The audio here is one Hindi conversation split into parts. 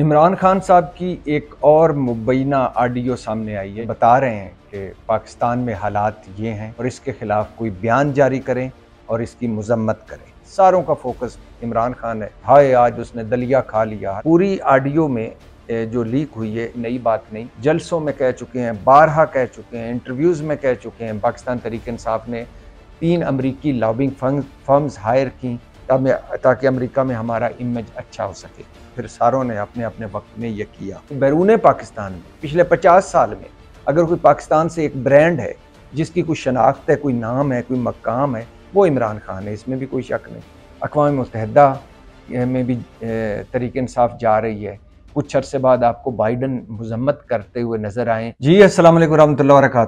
इमरान खान साहब की एक और मुबैना आडियो सामने आई है बता रहे हैं कि पाकिस्तान में हालात ये हैं और इसके ख़िलाफ़ कोई बयान जारी करें और इसकी मजम्मत करें सारों का फोकस इमरान खान है हाय आज उसने दलिया खा लिया पूरी आडियो में जो लीक हुई है नई बात नहीं जलसों में कह चुके हैं बारहा कह चुके हैं इंटरव्यूज़ में कह चुके हैं पाकिस्तान तरीक इंसाफ ने तीन अमरीकी लॉबिंग फर्म्स हायर की ताकि अमेरिका में हमारा इमेज अच्छा हो सके फिर सारों ने अपने अपने वक्त में यह किया बैरून पाकिस्तान में पिछले पचास साल में अगर कोई पाकिस्तान से एक ब्रांड है जिसकी कोई शनाख्त है कोई नाम है कोई मकाम है वो इमरान खान है इसमें भी कोई शक नहीं अकवा मुतहदा में भी तरीके इंसाफ जा रही है कुछ अरसे बाद आपको बाइडन मजम्मत करते हुए नजर आए जी असल वरहमल वर्का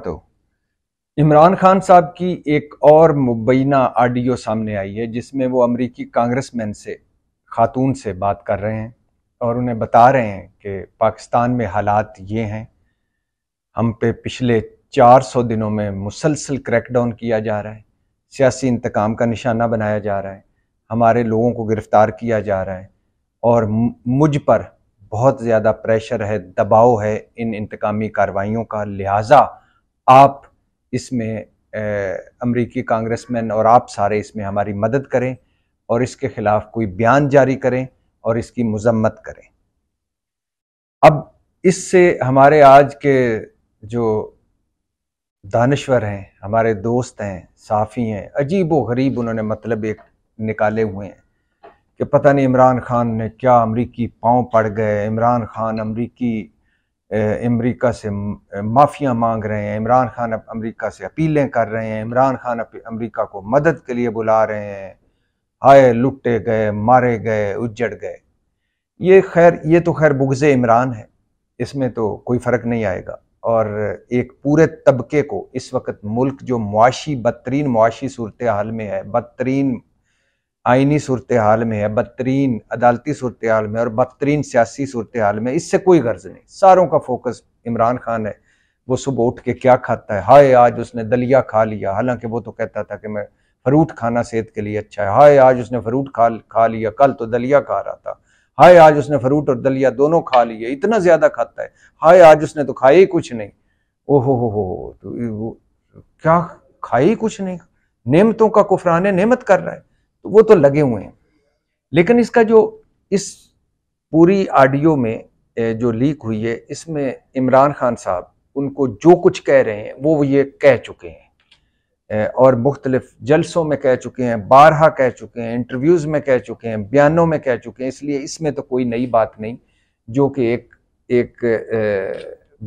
इमरान खान साहब की एक और मुबैना आडियो सामने आई है जिसमें वो अमरीकी कांग्रेसमैन से खातून से बात कर रहे हैं और उन्हें बता रहे हैं कि पाकिस्तान में हालात ये हैं हम पे पिछले 400 दिनों में मुसलसल क्रैकडाउन किया जा रहा है सियासी इंतकाम का निशाना बनाया जा रहा है हमारे लोगों को गिरफ़्तार किया जा रहा है और मुझ पर बहुत ज़्यादा प्रेशर है दबाव है इन इंतकामी कार्रवाइयों का लिहाजा आप इसमें अमरीकी कांग्रेसमैन और आप सारे इसमें हमारी मदद करें और इसके ख़िलाफ़ कोई बयान जारी करें और इसकी मजम्मत करें अब इससे हमारे आज के जो दानश्वर हैं हमारे दोस्त हैं साफ़ी हैं अजीब व गरीब उन्होंने मतलब एक निकाले हुए हैं कि पता नहीं इमरान खान ने क्या अमरीकी पाँव पड़ गए इमरान खान अमरीकी अमरीका से माफिया मांग रहे हैं इमरान खान अमरीका से अपीलें कर रहे हैं इमरान खान अमरीका को मदद के लिए बुला रहे हैं आए लुटे गए मारे गए उजड़ गए ये खैर ये तो खैर बुगज़ इमरान है इसमें तो कोई फ़र्क नहीं आएगा और एक पूरे तबके को इस वक्त मुल्क जो मुआशी बदतरीन मुआशी सूरत हाल में है बदतरीन आइनी सूरत हाल में है बदतरीन अदालती सूरत हाल में और बदतरीन सियासी सूरत हाल में इससे कोई गर्ज नहीं सारों का फोकस इमरान खान है वो सुबह उठ के क्या खाता है हाय आज उसने दलिया खा लिया हालांकि वो तो कहता था कि मैं फ्रूट खाना सेहत के लिए अच्छा है हाय आज उसने फ्रूट खा खा लिया कल तो दलिया खा रहा था हाय आज उसने फ्रूट और दलिया दोनों खा लिए इतना ज़्यादा खाता है हाय आज उसने तो खाया ही कुछ नहीं ओहो हो हो तो क्या खाया ही कुछ नहीं नेमतों का कुफरान नेमत कर रहा है वो तो लगे हुए हैं लेकिन इसका जो इस पूरी ऑडियो में जो लीक हुई है इसमें इमरान खान साहब उनको जो कुछ कह रहे हैं वो ये कह चुके हैं और मुख्तलिफ जलसों में कह चुके हैं बारहा कह चुके हैं इंटरव्यूज़ में कह चुके हैं बयानों में कह चुके हैं इसलिए इसमें तो कोई नई बात नहीं जो कि एक एक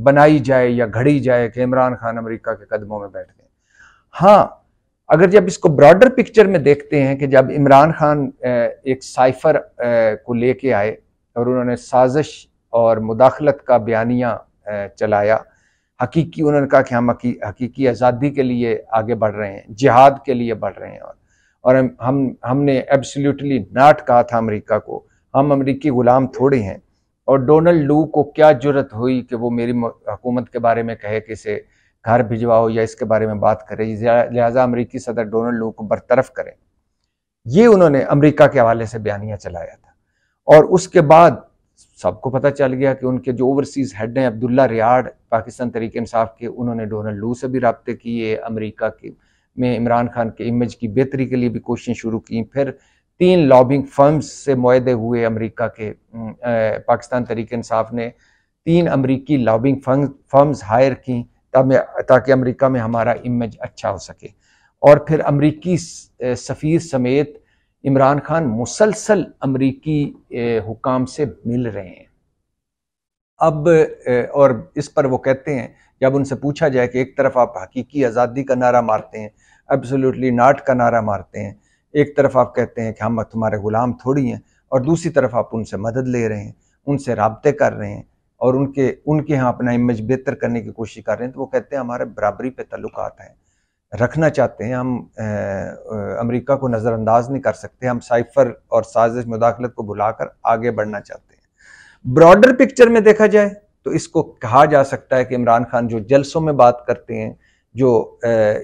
बनाई जाए या घड़ी जाए कि इमरान खान अमेरिका के कदमों में बैठ गए हाँ अगर जब इसको ब्रॉडर पिक्चर में देखते हैं कि जब इमरान खान एक साइफर को लेके आए और उन्होंने साजिश और मुदाखलत का बयानिया चलाया हकीकी उन्होंने कहा कि हम हकीकी आज़ादी के लिए आगे बढ़ रहे हैं जिहाद के लिए बढ़ रहे हैं और हम, हम हमने एब्सोल्युटली नाट कहा था अमेरिका को हम अमेरिकी ग़ुलाम थोड़े हैं और डोनाल्ड लू को क्या जरूरत हुई कि वो मेरी हुकूमत के बारे में कहे कि इसे घर भिजवाओ या इसके बारे में बात करें लिहाजा अमरीकी सदर डोनाल्ड लू को बरतरफ करें ये उन्होंने अमरीका के हवाले से बयानियाँ चलाया था और उसके बाद सबको पता चल गया कि उनके जो ओवरसीज़ हेड हैं अब्दुल्ला रियाड पाकिस्तान तरीके इंसाफ के उन्होंने डोनाल्ड लू से भी रबते किए अमरीका के में इमरान खान के इमेज की बेहतरी के लिए भी कोशिशें शुरू की फिर तीन लॉबिंग फर्म्स से माहदे हुए अमरीका के पाकिस्तान तरीके इंसाफ ने तीन अमरीकी लॉबिंग फर्म्स हायर की ताकि अमेरिका में हमारा इमेज अच्छा हो सके और फिर अमरीकी सफ़ीर समेत इमरान खान मुसलसल अमरीकी हुकाम से मिल रहे हैं अब और इस पर वो कहते हैं जब उनसे पूछा जाए कि एक तरफ आप हकीकी आज़ादी का नारा मारते हैं एब्सोल्युटली नाट का नारा मारते हैं एक तरफ आप कहते हैं कि हम तुम्हारे ग़ुलाम थोड़ी हैं और दूसरी तरफ आप उनसे मदद ले रहे हैं उनसे रबते कर रहे हैं और उनके उनके यहाँ अपना इमेज बेहतर करने की कोशिश कर रहे हैं तो वो कहते हैं हमारे बराबरी पे तल्लुक हैं रखना चाहते हैं हम अमेरिका को नज़रअंदाज नहीं कर सकते हम साइफर और साजिश मुदाखलत को बुलाकर आगे बढ़ना चाहते हैं ब्रॉडर पिक्चर में देखा जाए तो इसको कहा जा सकता है कि इमरान खान जो जलसों में बात करते हैं जो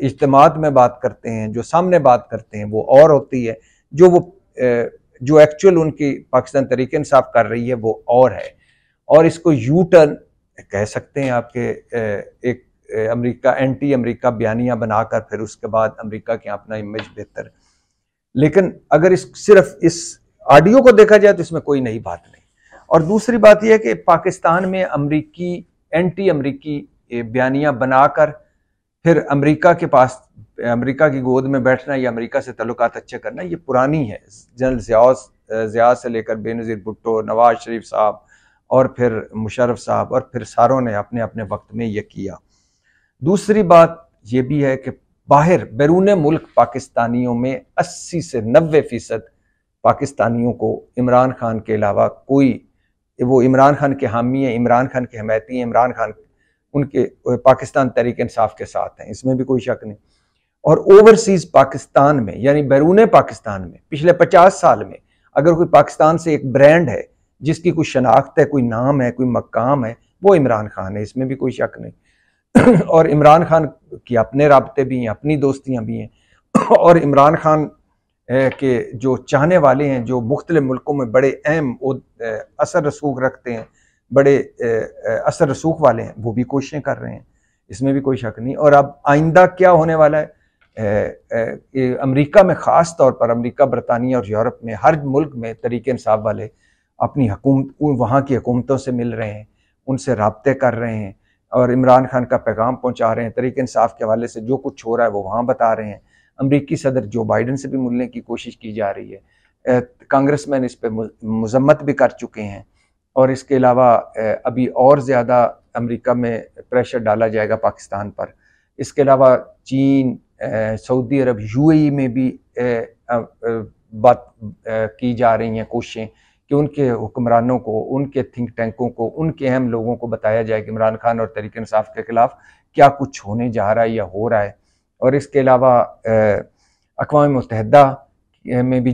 इजतमात में बात करते हैं जो सामने बात करते हैं वो और होती है जो वो जो एक्चुअल उनकी पाकिस्तान तरीके इंसाफ कर रही है वो और है और इसको यू टर्न कह सकते हैं आपके एक अमेरिका एंटी अमेरिका बयानिया बनाकर फिर उसके बाद अमेरिका के अपना इमेज बेहतर लेकिन अगर इस सिर्फ इस ऑडियो को देखा जाए तो इसमें कोई नई बात नहीं और दूसरी बात यह कि पाकिस्तान में अमरीकी एंटी अमरीकी बयानियाँ बनाकर फिर अमेरिका के पास अमेरिका की गोद में बैठना या अमेरिका से तल्लुक अच्छे करना ये पुरानी है जनरल जियाज जिया से लेकर बेनज़ीर भुट्टो नवाज शरीफ साहब और फिर मुशरफ साहब और फिर सारों ने अपने अपने वक्त में ये किया दूसरी बात यह भी है कि बाहर बैरून मुल्क पाकिस्तानियों में 80 से 90 फ़ीसद पाकिस्तानियों को इमरान खान के अलावा कोई वो इमरान खान के हामी हैं इमरान खान के हमायती हैं इमरान खान उनके पाकिस्तान तहरीक इंसाफ के साथ हैं इसमें भी कोई शक नहीं और ओवरसीज़ पाकिस्तान में यानी बैरून पाकिस्तान में पिछले पचास साल में अगर कोई पाकिस्तान से एक ब्रांड है जिसकी कोई शनाख्त है कोई नाम है कोई मकाम है वो इमरान खान है इसमें भी कोई शक नहीं और इमरान खान की अपने रबते भी हैं अपनी दोस्तियाँ भी हैं और इमरान खान के जो चाहने वाले हैं जो मुख्तल मुल्कों में बड़े अहम असर रसूख रखते हैं बड़े असर रसूख वाले हैं वो भी कोशिशें कर रहे हैं इसमें भी कोई शक नहीं और अब आइंदा क्या होने वाला है अमरीका में ख़ास तौर पर अमरीका बरतानिया और यूरोप में हर मुल्क में तरीके इंसाफ वाले अपनी हकूमत वहाँ की हकूमतों से मिल रहे हैं उनसे रबते कर रहे हैं और इमरान खान का पैगाम पहुँचा रहे हैं तरीक इंसाफ के हवाले से जो कुछ हो रहा है वो वहाँ बता रहे हैं अमरीकी सदर जो बाइडन से भी मिलने की कोशिश की जा रही है कांग्रेस मैन इस पर मजम्मत भी कर चुके हैं और इसके अलावा अभी और ज़्यादा अमरीका में प्रेशर डाला जाएगा पाकिस्तान पर इसके अलावा चीन सऊदी अरब ए में भी बात की जा रही हैं कोशिशें कि उनके हुक्मरानों को उनके थिंक टैंकों को उनके अहम लोगों को बताया जाए कि इमरान खान और तरीक इंसाफ के ख़िलाफ़ क्या कुछ होने जा रहा है या हो रहा है और इसके अलावा अकवा मुतहदा में भी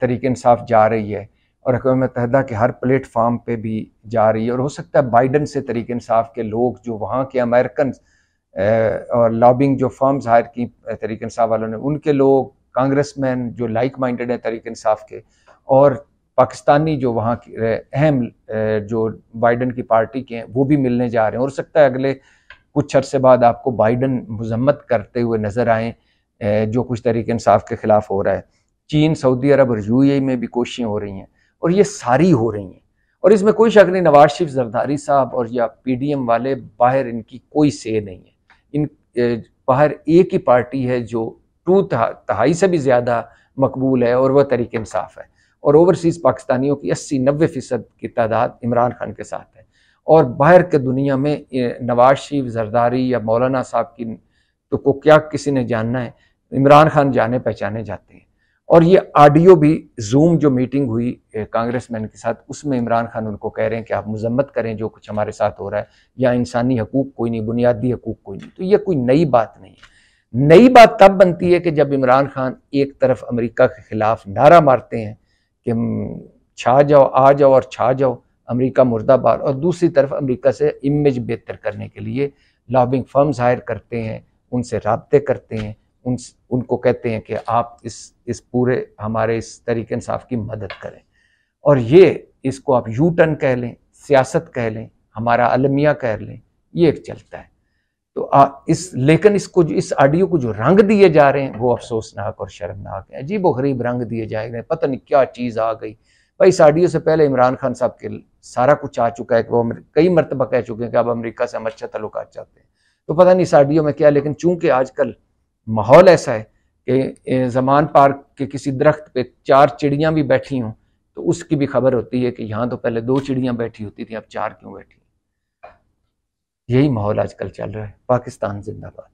तरीक इंसाफ जा रही है और अकवा मुतहदा के हर प्लेटफार्म पे भी जा रही है और हो सकता है बाइडन से तरीक इंसाफ के लोग जो वहाँ के अमेरिकन और लॉबिंग जो फॉर्म हायर की तरीक इंसाफ वालों ने उनके लोग कांग्रेस मैन जो लाइक माइंडेड हैं तरीक इंसाफ के और पाकिस्तानी जो वहाँ अहम जो बाइडन की पार्टी के हैं वो भी मिलने जा रहे हैं और सकता है अगले कुछ अरसे बाद आपको बाइडन मजम्मत करते हुए नज़र आए जो कुछ तरीके इंसाफ के ख़िलाफ़ हो रहा है चीन सऊदी अरब और यू में भी कोशिशें हो रही हैं और ये सारी हो रही हैं और इसमें कोई शक नहीं नवाज शरीफ जरदारी साहब और या पी वाले बाहर इनकी कोई से नहीं है इन बाहर एक ही पार्टी है जो टू तहाई से भी ज़्यादा मकबूल है और वह तरीके इंसाफ है और ओवरसीज़ पाकिस्तानियों की अस्सी नब्बे फ़ीसद की तादाद इमरान खान के साथ है और बाहर के दुनिया में नवाज शरीफ जरदारी या मौलाना साहब की तो को क्या किसी ने जानना है इमरान खान जाने पहचाने जाते हैं और ये आडियो भी जूम जो मीटिंग हुई कांग्रेस मैन के साथ उसमें इमरान खान उनको कह रहे हैं कि आप मजम्मत करें जो कुछ हमारे साथ हो रहा है या इंसानी हकूक कोई नहीं बुनियादी हकूक कोई नहीं तो ये कोई नई बात नहीं है नई बात तब बनती है कि जब इमरान खान एक तरफ अमरीका के खिलाफ नारा मारते हैं कि छा जाओ आ जाओ और छा जाओ अमेरिका मुर्दाबाद और दूसरी तरफ अमेरिका से इमेज बेहतर करने के लिए लॉबिंग फर्म्स हायर करते हैं उनसे रबते करते हैं उन उनको कहते हैं कि आप इस इस पूरे हमारे इस तरीके इंसाफ की मदद करें और ये इसको आप यू टर्न कह लें सियासत कह लें हमारा अलमिया कह लें ये एक चलता है तो आ, इस लेकिन इसको जो इस ऑडियो को जो रंग दिए जा रहे हैं वो अफसोसनाक और शर्मनाक है अजीब व गरीब रंग दिए जा रहे हैं पता नहीं क्या चीज़ आ गई भाई इस ऑडियो से पहले इमरान खान साहब के सारा कुछ आ चुका है कि वो कई मरतबा कह चुके हैं कि अब अमरीका से हम अच्छा तल्लुक चाहते हैं तो पता नहीं इस ऑडियो में क्या लेकिन चूंकि आजकल माहौल ऐसा है कि जमान पार्क के किसी दरख्त पे चार चिड़ियां भी बैठी हों तो उसकी भी खबर होती है कि यहाँ तो पहले दो चिड़ियां बैठी होती थी अब चार क्यों बैठी यही माहौल आजकल चल रहा है पाकिस्तान जिंदाबाद